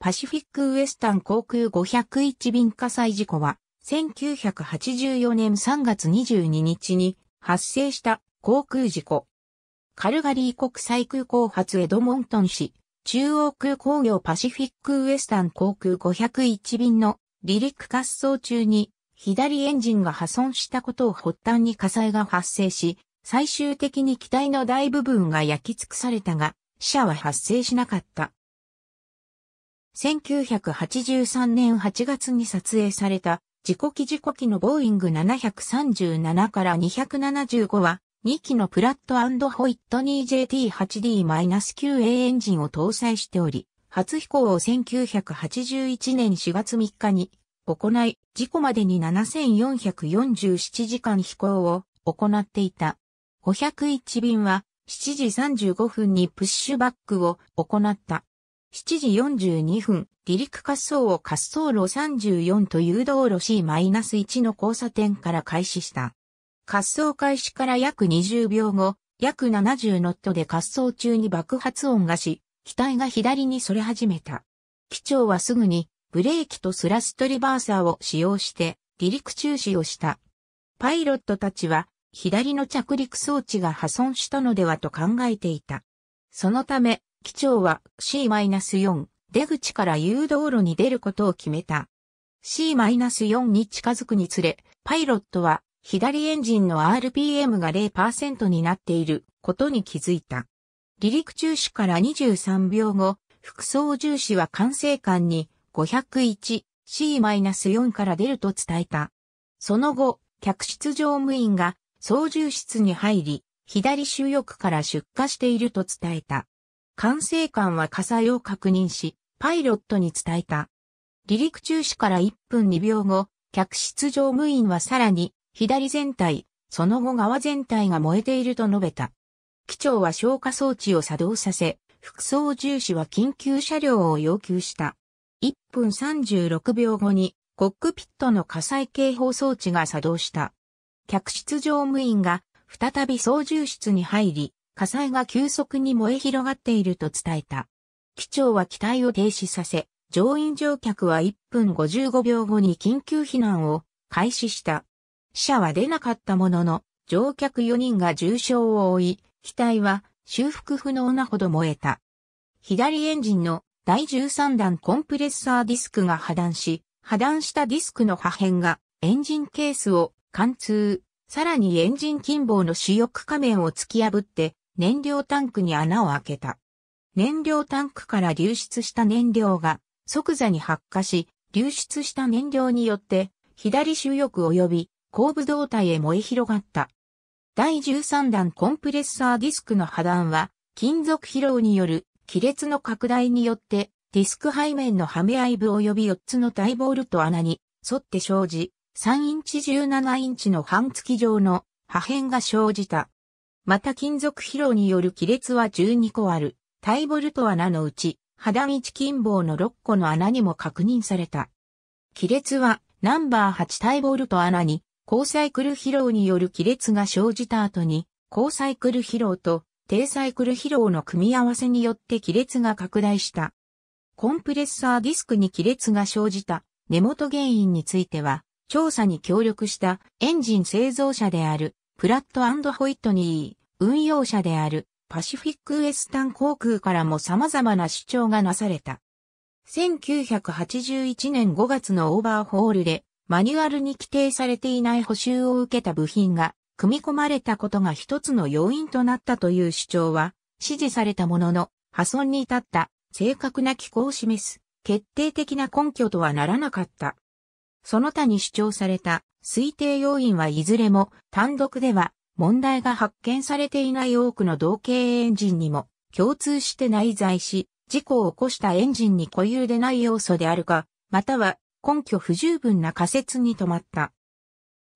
パシフィックウエスタン航空501便火災事故は、1984年3月22日に発生した航空事故。カルガリー国際空港発エドモントン市、中央空港業パシフィックウエスタン航空501便の離陸滑走中に左エンジンが破損したことを発端に火災が発生し、最終的に機体の大部分が焼き尽くされたが、死者は発生しなかった。1983年8月に撮影された自己機自己機のボーイング737から275は2機のプラットホイットニー JT8D-9A エンジンを搭載しており、初飛行を1981年4月3日に行い、事故までに7447時間飛行を行っていた。501便は7時35分にプッシュバックを行った。7時42分、離陸滑走を滑走路34という道路 C-1 の交差点から開始した。滑走開始から約20秒後、約70ノットで滑走中に爆発音がし、機体が左に反れ始めた。機長はすぐに、ブレーキとスラストリバーサーを使用して、離陸中止をした。パイロットたちは、左の着陸装置が破損したのではと考えていた。そのため、機長は C-4 出口から誘導路に出ることを決めた。C-4 に近づくにつれ、パイロットは左エンジンの RPM が0%になっていることに気づいた。離陸中止から23秒後、副操縦士は管制官に 501C-4 から出ると伝えた。その後、客室乗務員が操縦室に入り、左主翼から出荷していると伝えた。管制官は火災を確認し、パイロットに伝えた。離陸中止から1分2秒後、客室乗務員はさらに、左全体、その後側全体が燃えていると述べた。機長は消火装置を作動させ、副操縦士は緊急車両を要求した。1分36秒後に、コックピットの火災警報装置が作動した。客室乗務員が再び操縦室に入り、火災が急速に燃え広がっていると伝えた。機長は機体を停止させ、乗員乗客は1分55秒後に緊急避難を開始した。死者は出なかったものの、乗客4人が重傷を負い、機体は修復不能なほど燃えた。左エンジンの第13段コンプレッサーディスクが破断し、破断したディスクの破片がエンジンケースを貫通、さらにエンジン近傍の主翼仮面を突き破って燃料タンクに穴を開けた。燃料タンクから流出した燃料が即座に発火し、流出した燃料によって左主翼及び後部胴体へ燃え広がった。第13弾コンプレッサーディスクの破断は金属疲労による亀裂の拡大によってディスク背面のはめ合い部及び4つの大ボルト穴に沿って生じ、3インチ17インチの半月状の破片が生じた。また金属疲労による亀裂は12個ある、タイボルト穴のうち、肌道金棒の6個の穴にも確認された。亀裂は、ナンバー8タイボルト穴に、高サイクル疲労による亀裂が生じた後に、高サイクル疲労と低サイクル疲労の組み合わせによって亀裂が拡大した。コンプレッサーディスクに亀裂が生じた根元原因については、調査に協力したエンジン製造者であるプラットホイットニー、運用者であるパシフィックウエスタン航空からも様々な主張がなされた。1981年5月のオーバーホールでマニュアルに規定されていない補修を受けた部品が組み込まれたことが一つの要因となったという主張は指示されたものの破損に至った正確な機構を示す決定的な根拠とはならなかった。その他に主張された推定要因はいずれも単独では問題が発見されていない多くの同型エンジンにも共通して内在し、事故を起こしたエンジンに固有でない要素であるか、または根拠不十分な仮説に止まった。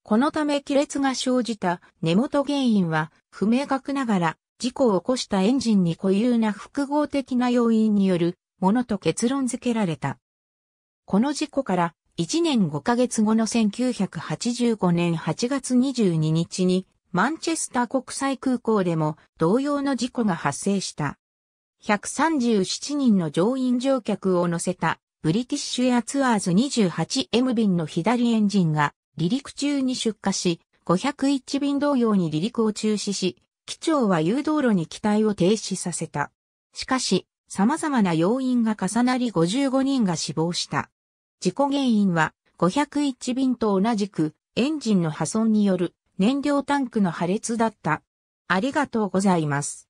このため亀裂が生じた根元原因は不明確ながら事故を起こしたエンジンに固有な複合的な要因によるものと結論付けられた。この事故から1年5ヶ月後の1985年8月22日にマンチェスター国際空港でも同様の事故が発生した。137人の乗員乗客を乗せたブリティッシュエアツアーズ 28M 便の左エンジンが離陸中に出火し、501便同様に離陸を中止し、機長は誘導路に機体を停止させた。しかし、様々な要因が重なり55人が死亡した。事故原因は501便と同じくエンジンの破損による燃料タンクの破裂だった。ありがとうございます。